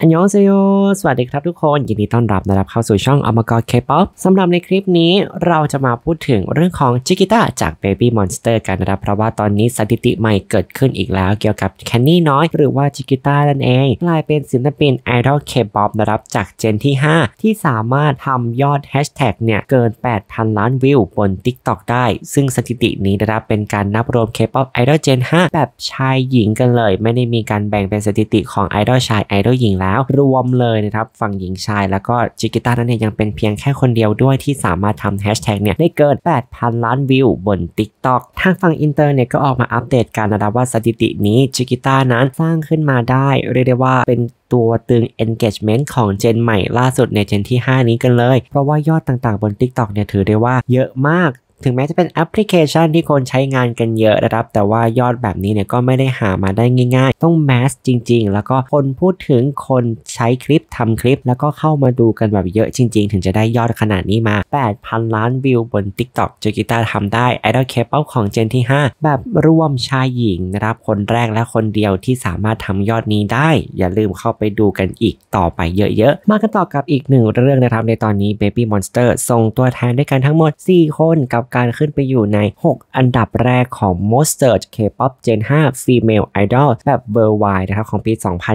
อันยองเซโยสวัสดีครับทุกคนยินดีต้อนรับนะครับเข้าสู่ช่องอมกรเคป๊อปสำหรับในคลิปนี้เราจะมาพูดถึงเรื่องของจิกิต้าจาก Baby Monster กันนะครับเพราะว่าตอนนี้สถิติใหม่เกิดขึ้นอีกแล้วเกี่ยวกับแคนนี่น้อย หรือว่าจิกิต้านั่นเอง กลายเป็นศิลปินไอดอลเคป๊อปนะครับจากเจนที่ 5 ที่สามารถทำยอดแฮชแท็กเนี่ยเกิน 8,000 ล้านวิวบน t i k t o กได้ ซึ่งสถิตินี้นะครับเป็นการนับรวมเคป๊อปไอดอลเจน5แบบชายหญิงกันเลย ไม่ได้มีการแบ่งเป็นสถิติของไอดอลชายไอดอลหญิงแล้วแล้วรวมเลยนะครับฝั่งหญิงชาย แล้วก็จิกิต้านั้นเนี่ยยังเป็นเพียงแค่คนเดียวด้วยที่สามารถทำแฮชแท็กเนี่ยได้เกิน 8,000 ล้านวิวบน TikTok ทางฝั่งอินเตอร์เนี่ยก็ออกมาอัปเดตการนะครับว่าสถิตินี้จิกิต้านั้นสร้างขึ้นมาได้ เรียกได้ว่าเป็นตัวตึง engagement ของเจนใหม่ล่าสุดในเจนที่ 5 นี้กันเลย เพราะว่ายอดต่างๆบน TikTok เนี่ยถือได้ว่าเยอะมากถึงแม้จะเป็นแอปพลิเคชันที่คนใช้งานกันเยอะนะครับแต่ว่ายอดแบบนี้เนี่ยก็ไม่ได้หามาได้ง่าย ๆ ต้องแมสจริงๆ แล้วก็คนพูดถึงคนใช้คลิปทำคลิป แล้วก็เข้ามาดูกันแบบเยอะจริงๆ ถึงจะได้ยอดขนาดนี้มา 8,000 ล้านวิวบน TikTok จูกิต้าทำได้ไอดอลเคเป้าของเจนที่ 5 แบบรวมชายหญิงนะครับคนแรกและคนเดียวที่สามารถทำยอดนี้ได้ อย่าลืมเข้าไปดูกันอีกต่อไปเยอะๆมากันต่อกับอีกหนึ่งเรื่องนะครับในตอนนี้ Baby Monster ส่งตัวแทนด้วยกันทั้งหมด4คนกับการขึ้นไปอยู่ใน 6 อันดับแรกของ most search K-pop Gen 5 Female Idol แบบ worldwide นะครับของปี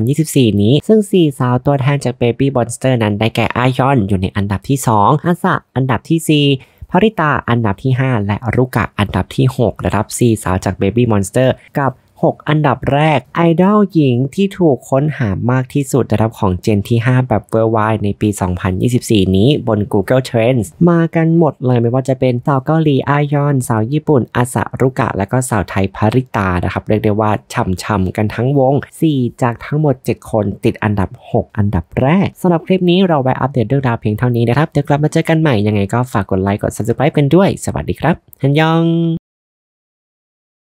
2024 นี้ ซึ่ง 4 สาวตัวแทนจาก Baby Monster นั้นได้แก่อายอนอยู่ในอันดับที่2อาซะอันดับที่4พริตาอันดับที่ 5 และรุกะอันดับที่6นะครับ 4 สาวจาก Baby Monster กับ6 อันดับแรก ไอดอลหญิงที่ถูกค้นหามากที่สุดนะดรับของเจนที่ 5 แบบเวอร์ไวในปี 2024 นี้บน Google Trends มากันหมดเลยไม่ว่าจะเป็น สาวเกาหลีอายอน สาวญี่ปุ่นอาสารุกะ และก็สาวไทยภริตานะครับ เรียกได้ว่าฉ่ำๆกันทั้งวง 4 จากทั้งหมด 7 คนติดอันดับ 6 อันดับแรกสำหรับคลิปนี้เราไว้อัปเดตเรื่องราวเพียงเท่านี้นะครับเดี๋ยวกลับมาเจอกันใหม่ยังไงก็ฝากกดไลค์กด subscribe กันด้วย สวัสดีครับฮันยอง